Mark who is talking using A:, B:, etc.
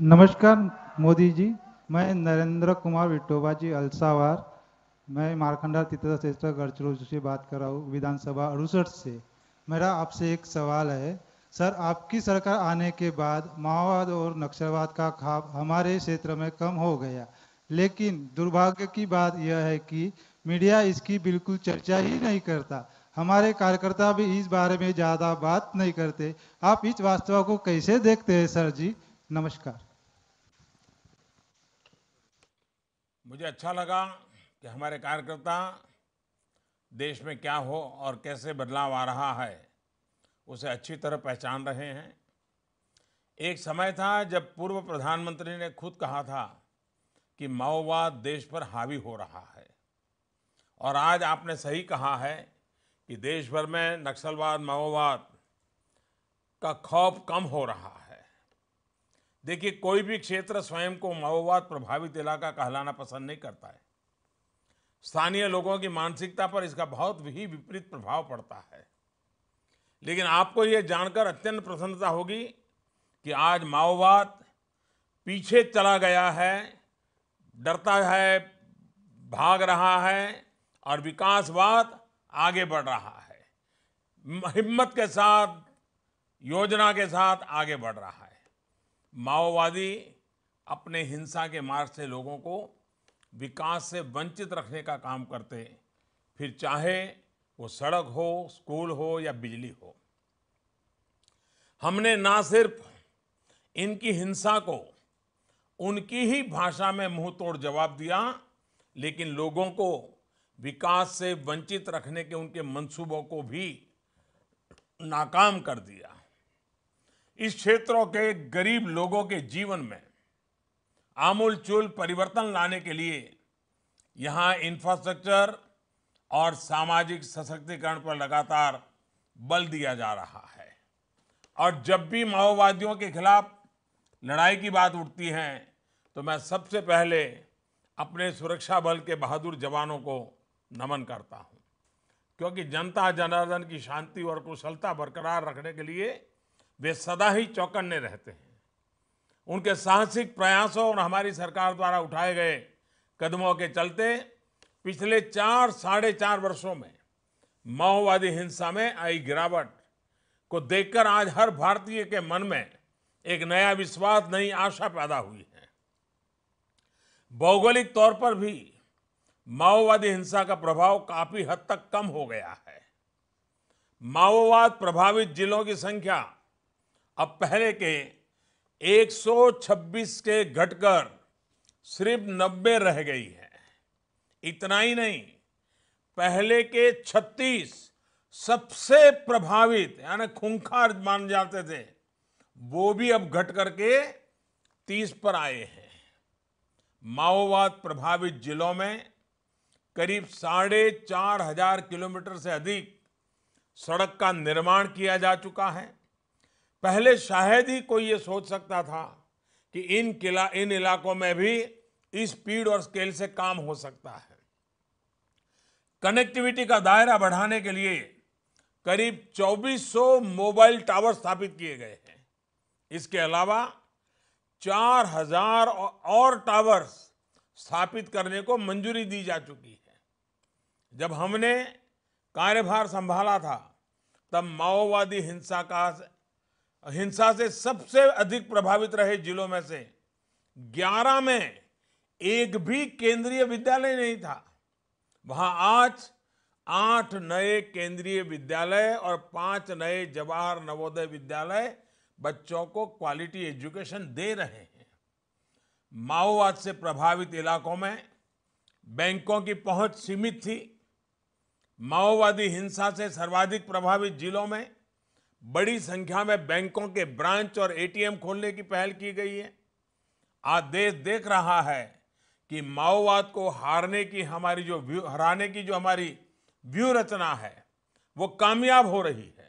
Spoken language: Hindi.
A: नमस्कार मोदी जी मैं नरेंद्र कुमार विठोबा जी अलसावार मैं मारखंडा तीर्थ श्रेष्ठ से बात कर रहा हूँ विधानसभा अड़ुसठ से मेरा आपसे एक सवाल है सर आपकी सरकार आने के बाद माओवाद और नक्सलवाद का खाब हमारे क्षेत्र में कम हो गया लेकिन दुर्भाग्य की बात यह है कि मीडिया इसकी बिल्कुल चर्चा ही नहीं करता हमारे कार्यकर्ता भी इस बारे में ज़्यादा बात नहीं करते आप इस वास्तव को कैसे देखते हैं सर जी नमस्कार
B: मुझे अच्छा लगा कि हमारे कार्यकर्ता देश में क्या हो और कैसे बदलाव आ रहा है उसे अच्छी तरह पहचान रहे हैं एक समय था जब पूर्व प्रधानमंत्री ने खुद कहा था कि माओवाद देश पर हावी हो रहा है और आज आपने सही कहा है कि देश भर में नक्सलवाद माओवाद का खौफ कम हो रहा है देखिए कोई भी क्षेत्र स्वयं को माओवाद प्रभावित इलाका कहलाना पसंद नहीं करता है स्थानीय लोगों की मानसिकता पर इसका बहुत ही विपरीत प्रभाव पड़ता है लेकिन आपको यह जानकर अत्यंत प्रसन्नता होगी कि आज माओवाद पीछे चला गया है डरता है भाग रहा है और विकासवाद आगे बढ़ रहा है हिम्मत के साथ योजना के साथ आगे बढ़ रहा है माओवादी अपने हिंसा के मार्ग से लोगों को विकास से वंचित रखने का काम करते फिर चाहे वो सड़क हो स्कूल हो या बिजली हो हमने ना सिर्फ इनकी हिंसा को उनकी ही भाषा में मुंह तोड़ जवाब दिया लेकिन लोगों को विकास से वंचित रखने के उनके मंसूबों को भी नाकाम कर दिया इस क्षेत्रों के गरीब लोगों के जीवन में आमूलचूल परिवर्तन लाने के लिए यहाँ इंफ्रास्ट्रक्चर और सामाजिक सशक्तिकरण पर लगातार बल दिया जा रहा है और जब भी माओवादियों के खिलाफ लड़ाई की बात उठती है तो मैं सबसे पहले अपने सुरक्षा बल के बहादुर जवानों को नमन करता हूँ क्योंकि जनता जनार्दन की शांति और कुशलता बरकरार रखने के लिए वे सदा ही चौकन्ने रहते हैं उनके साहसिक प्रयासों और हमारी सरकार द्वारा उठाए गए कदमों के चलते पिछले चार साढ़े चार वर्षों में माओवादी हिंसा में आई गिरावट को देखकर आज हर भारतीय के मन में एक नया विश्वास नई आशा पैदा हुई है भौगोलिक तौर पर भी माओवादी हिंसा का प्रभाव काफी हद तक कम हो गया है माओवाद प्रभावित जिलों की संख्या अब पहले के 126 के घटकर सिर्फ 90 रह गई है इतना ही नहीं पहले के 36 सबसे प्रभावित यानी खूंखार मान जाते थे वो भी अब घट करके 30 पर आए हैं माओवाद प्रभावित जिलों में करीब साढ़े चार हजार किलोमीटर से अधिक सड़क का निर्माण किया जा चुका है पहले शायद ही कोई ये सोच सकता था कि इन किला इन इलाकों में भी इस स्पीड और स्केल से काम हो सकता है कनेक्टिविटी का दायरा बढ़ाने के लिए करीब 2400 मोबाइल टावर स्थापित किए गए हैं इसके अलावा 4000 और टावर्स स्थापित करने को मंजूरी दी जा चुकी है जब हमने कार्यभार संभाला था तब माओवादी हिंसा का हिंसा से सबसे अधिक प्रभावित रहे जिलों में से 11 में एक भी केंद्रीय विद्यालय नहीं था वहां आज आठ नए केंद्रीय विद्यालय और पांच नए जवाहर नवोदय विद्यालय बच्चों को क्वालिटी एजुकेशन दे रहे हैं माओवाद से प्रभावित इलाकों में बैंकों की पहुंच सीमित थी माओवादी हिंसा से सर्वाधिक प्रभावित जिलों में बड़ी संख्या में बैंकों के ब्रांच और एटीएम खोलने की पहल की गई है आज देश देख रहा है कि माओवाद को हारने की हमारी जो व्यू हराने की जो हमारी व्यूह रचना है वो कामयाब हो रही है